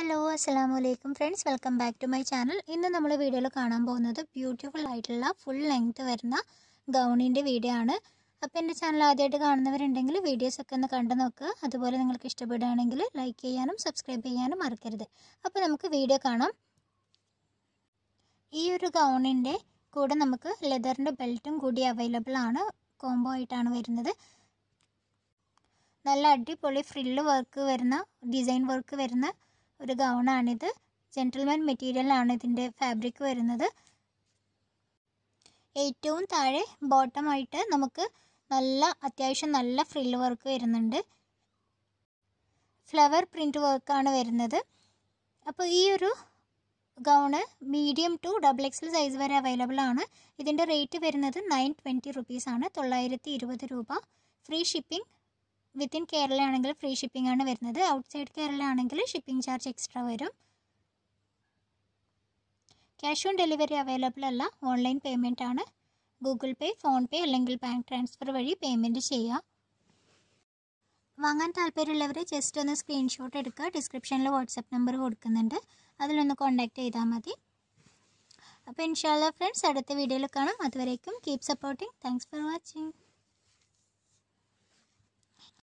hello അസ്സാം വലൈക്കും friends welcome back to my channel ഇന്ന് നമ്മൾ വീഡിയോയിൽ കാണാൻ പോകുന്നത് ബ്യൂട്ടിഫുൾ ആയിട്ടുള്ള ഫുൾ ലെങ്ത് വരുന്ന ഗൗണിൻ്റെ വീഡിയോ ആണ് അപ്പോൾ എൻ്റെ ചാനൽ ആദ്യമായിട്ട് കാണുന്നവരുണ്ടെങ്കിൽ വീഡിയോസ് ഒക്കെ ഒന്ന് കണ്ടു നോക്കുക അതുപോലെ നിങ്ങൾക്ക് ഇഷ്ടപ്പെടുകയാണെങ്കിൽ ലൈക്ക് ചെയ്യാനും സബ്സ്ക്രൈബ് ചെയ്യാനും മറക്കരുത് അപ്പോൾ നമുക്ക് വീഡിയോ കാണാം ഈ ഒരു ഗൗണിൻ്റെ കൂടെ നമുക്ക് ലെതറിൻ്റെ ബെൽറ്റും കൂടി അവൈലബിൾ ആണ് കോംബോ ആയിട്ടാണ് വരുന്നത് നല്ല അടിപൊളി ഫ്രില്ല് വർക്ക് വരുന്ന ഡിസൈൻ വർക്ക് വരുന്ന ഒരു ഗൗണാണിത് മെറ്റീരിയൽ മെറ്റീരിയലാണ് ഇതിൻ്റെ ഫാബ്രിക് വരുന്നത് ഏറ്റവും താഴെ ബോട്ടമായിട്ട് നമുക്ക് നല്ല അത്യാവശ്യം നല്ല ഫ്രില്ല് വർക്ക് വരുന്നുണ്ട് ഫ്ലവർ പ്രിൻറ്റ് വർക്കാണ് വരുന്നത് അപ്പോൾ ഈ ഒരു gown medium to double XL size വരെ അവൈലബിൾ ആണ് ഇതിൻ്റെ റേറ്റ് വരുന്നത് നയൻ ട്വൻറ്റി റുപ്പീസാണ് തൊള്ളായിരത്തി ഇരുപത് രൂപ ഫ്രീ ഷിപ്പിംഗ് വിത്തിൻ കേരള ആണെങ്കിൽ ഫ്രീ ഷിപ്പിംഗ് ആണ് വരുന്നത് ഔട്ട് സൈഡ് കേരള ആണെങ്കിൽ ഷിപ്പിംഗ് ചാർജ് എക്സ്ട്രാ വരും ക്യാഷ് ഓൺ ഡെലിവറി അവൈലബിൾ അല്ല ഓൺലൈൻ പേയ്മെൻ്റ് ആണ് ഗൂഗിൾ പേ ഫോൺപേ അല്ലെങ്കിൽ ബാങ്ക് ട്രാൻസ്ഫർ വഴി പേയ്മെൻറ്റ് ചെയ്യാം വാങ്ങാൻ താല്പര്യമുള്ളവർ ജസ്റ്റ് ഒന്ന് സ്ക്രീൻഷോട്ട് എടുക്കുക ഡിസ്ക്രിപ്ഷനിൽ വാട്സപ്പ് നമ്പർ കൊടുക്കുന്നുണ്ട് അതിലൊന്ന് കോൺടാക്റ്റ് ചെയ്താൽ മതി അപ്പോൾ ഇൻഷാല്ല ഫ്രണ്ട്സ് അടുത്ത വീഡിയോയിൽ കാണാം അതുവരേക്കും keep supporting thanks for watching